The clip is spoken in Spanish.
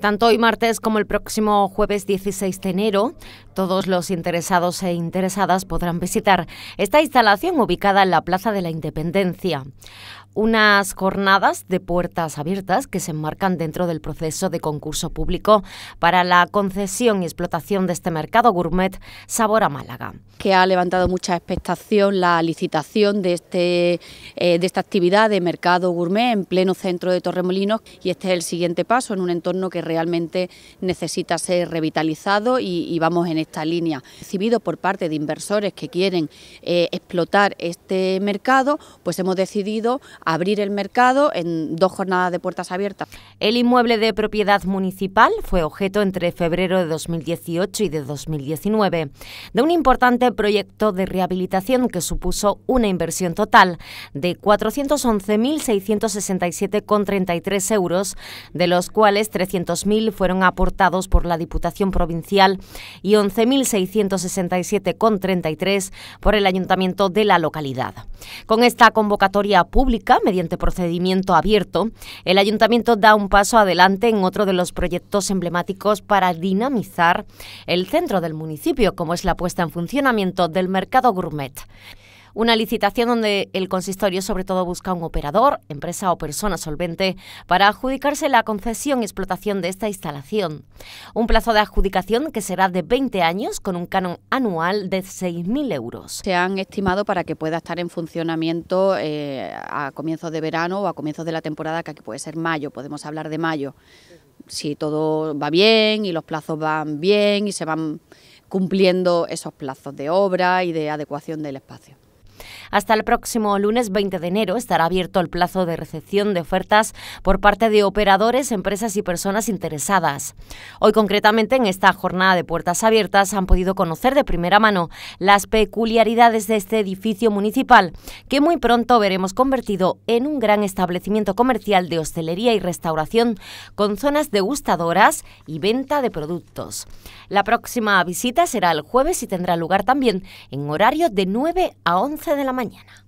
Tanto hoy martes como el próximo jueves 16 de enero, todos los interesados e interesadas podrán visitar esta instalación ubicada en la Plaza de la Independencia unas jornadas de puertas abiertas que se enmarcan dentro del proceso de concurso público para la concesión y explotación de este mercado gourmet Sabor a Málaga. Que ha levantado mucha expectación la licitación de, este, eh, de esta actividad de mercado gourmet en pleno centro de Torremolinos y este es el siguiente paso en un entorno que realmente necesita ser revitalizado y, vamos en esta línea. Recibido por parte de inversores que quieren eh, explotar este mercado, pues hemos decidido abrir el mercado en dos jornadas de puertas abiertas. El inmueble de propiedad municipal fue objeto entre febrero de 2018 y de 2019 de un importante proyecto de rehabilitación que supuso una inversión total de 411.667,33 euros, de los cuales 300.000 fueron aportados por la Diputación Provincial y 11.667,33 por el Ayuntamiento de la localidad. Con esta convocatoria pública, mediante procedimiento abierto, el ayuntamiento da un paso adelante en otro de los proyectos emblemáticos para dinamizar el centro del municipio, como es la puesta en funcionamiento del mercado gourmet. Una licitación donde el consistorio sobre todo busca un operador, empresa o persona solvente para adjudicarse la concesión y explotación de esta instalación. Un plazo de adjudicación que será de 20 años con un canon anual de 6.000 euros. Se han estimado para que pueda estar en funcionamiento eh, a comienzos de verano o a comienzos de la temporada, que puede ser mayo, podemos hablar de mayo. Si todo va bien y los plazos van bien y se van cumpliendo esos plazos de obra y de adecuación del espacio. Hasta el próximo lunes 20 de enero estará abierto el plazo de recepción de ofertas por parte de operadores, empresas y personas interesadas. Hoy concretamente en esta jornada de puertas abiertas han podido conocer de primera mano las peculiaridades de este edificio municipal que muy pronto veremos convertido en un gran establecimiento comercial de hostelería y restauración con zonas degustadoras y venta de productos. La próxima visita será el jueves y tendrá lugar también en horario de 9 a 11 de la mañana.